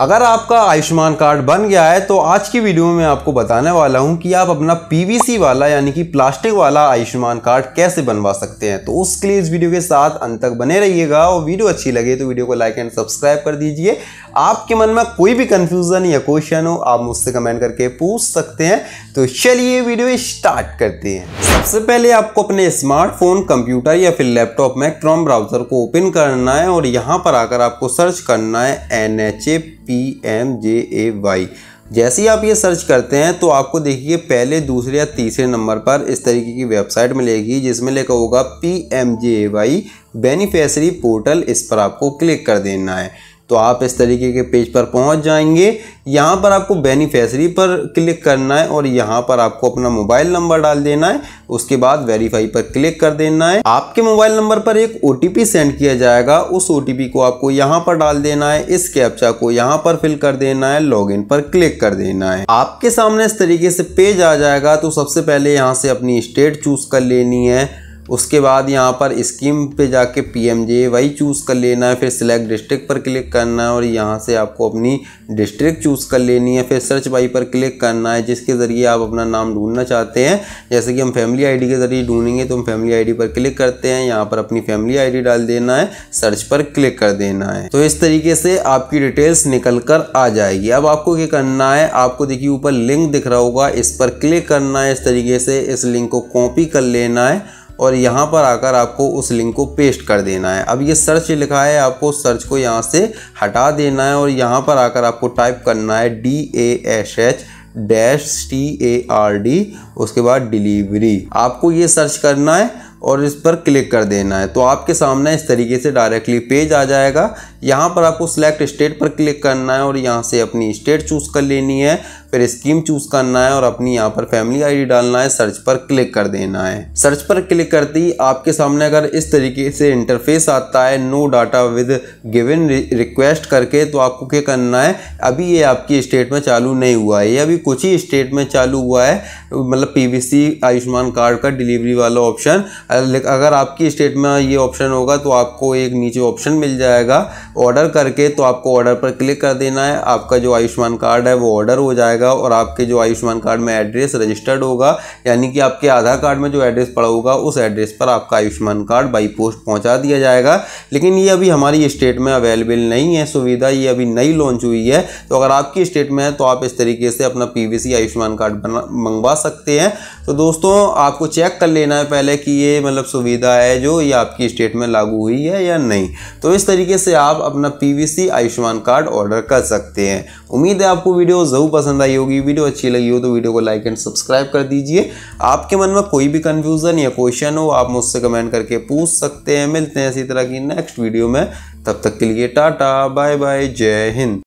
अगर आपका आयुष्मान कार्ड बन गया है तो आज की वीडियो में मैं आपको बताने वाला हूं कि आप अपना पीवीसी वाला यानी कि प्लास्टिक वाला आयुष्मान कार्ड कैसे बनवा सकते हैं तो उसके लिए इस वीडियो के साथ अंत तक बने रहिएगा और वीडियो अच्छी लगे तो वीडियो को लाइक एंड सब्सक्राइब कर दीजिए आपके मन में कोई भी कन्फ्यूज़न या क्वेश्चन हो आप मुझसे कमेंट करके पूछ सकते हैं तो चलिए वीडियो स्टार्ट करते हैं सबसे पहले आपको अपने स्मार्टफोन कंप्यूटर या फिर लैपटॉप में क्रोम ब्राउज़र को ओपन करना है और यहाँ पर आकर आपको सर्च करना है N P M J A Y जैसे ही आप ये सर्च करते हैं तो आपको देखिए पहले दूसरे या तीसरे नंबर पर इस तरीके की वेबसाइट मिलेगी जिसमें लिखा होगा P M J A Y beneficiary portal इस पर आपको क्लिक कर देना है तो आप इस तरीके के पेज पर पहुंच जाएंगे यहाँ पर आपको बेनिफिशरी पर क्लिक करना है और यहाँ पर आपको अपना मोबाइल नंबर डाल देना है उसके बाद वेरीफाई पर क्लिक कर देना है आपके मोबाइल नंबर पर एक ओ सेंड किया जाएगा उस ओ को आपको यहाँ पर डाल देना है इस कैप्चा को यहाँ पर फिल कर देना है लॉग पर क्लिक कर देना है आपके सामने इस तरीके से पेज आ जाएगा तो सबसे पहले यहाँ से अपनी स्टेट चूज कर लेनी है उसके बाद यहाँ पर स्कीम पे जाके P M J Y choose कर लेना है फिर सिलेक्ट डिस्ट्रिक्ट पर क्लिक करना है और यहाँ से आपको अपनी डिस्ट्रिक्ट चूज़ कर लेनी है फिर सर्च बाई पर क्लिक करना है जिसके ज़रिए आप अपना नाम ढूंढना चाहते हैं जैसे कि हम फैमिली आईडी के ज़रिए ढूंढेंगे तो हम फैमिली आई पर क्लिक करते हैं यहाँ पर अपनी फैमिली आई डाल देना है सर्च पर क्लिक कर देना है तो इस तरीके से आपकी डिटेल्स निकल कर आ जाएगी अब आपको क्या करना है आपको देखिए ऊपर लिंक दिख रहा होगा इस पर क्लिक करना है इस तरीके से इस लिंक को कॉपी कर लेना है और यहाँ पर आकर आपको उस लिंक को पेस्ट कर देना है अब ये सर्च लिखा है आपको सर्च को यहाँ से हटा देना है और यहाँ पर आकर आपको टाइप करना है D A S H dash T A R D उसके बाद डिलीवरी आपको ये सर्च करना है और इस पर क्लिक कर देना है तो आपके सामने इस तरीके से डायरेक्टली पेज आ जाएगा यहाँ पर आपको सिलेक्ट स्टेट पर क्लिक करना है और यहाँ से अपनी स्टेट चूज़ कर लेनी है फिर स्कीम चूज़ करना है और अपनी यहाँ पर फैमिली आईडी डालना है सर्च पर क्लिक कर देना है सर्च पर क्लिक करते ही आपके सामने अगर इस तरीके से इंटरफेस आता है no data with given request करके तो आपको क्या करना है अभी ये आपकी स्टेट में चालू नहीं हुआ है ये अभी कुछ ही स्टेट में चालू हुआ है मतलब पी आयुष्मान कार्ड का डिलीवरी वाला ऑप्शन अगर आपकी स्टेट में ये ऑप्शन होगा तो आपको एक नीचे ऑप्शन मिल जाएगा ऑर्डर करके तो आपको ऑर्डर पर क्लिक कर देना है आपका जो आयुष्मान कार्ड है वो ऑर्डर हो जाएगा और आपके जो आयुष्मान कार्ड में एड्रेस रजिस्टर्ड होगा यानी कि आपके आधार कार्ड में जो एड्रेस पड़ा होगा उस एड्रेस पर आपका आयुष्मान कार्ड बाई पोस्ट पहुँचा दिया जाएगा लेकिन ये अभी हमारी स्टेट में अवेलेबल नहीं है सुविधा ये अभी नई लॉन्च हुई है तो अगर आपकी स्टेट में है तो आप इस तरीके से अपना पी आयुष्मान कार्ड बना मंगवा सकते हैं तो दोस्तों आपको चेक कर लेना है पहले कि ये मतलब सुविधा है जो ये आपकी स्टेट में लागू हुई है या नहीं तो इस तरीके से आप अपना पीवीसी आयुष्मान कार्ड ऑर्डर कर सकते हैं उम्मीद है आपको वीडियो ज़रूर पसंद आई होगी वीडियो अच्छी लगी हो तो वीडियो को लाइक एंड सब्सक्राइब कर दीजिए आपके मन में कोई भी कन्फ्यूज़न या क्वेश्चन हो आप मुझसे कमेंट करके पूछ सकते हैं मिलते हैं इसी तरह की नेक्स्ट वीडियो में तब तक के लिए टाटा बाय बाय जय हिंद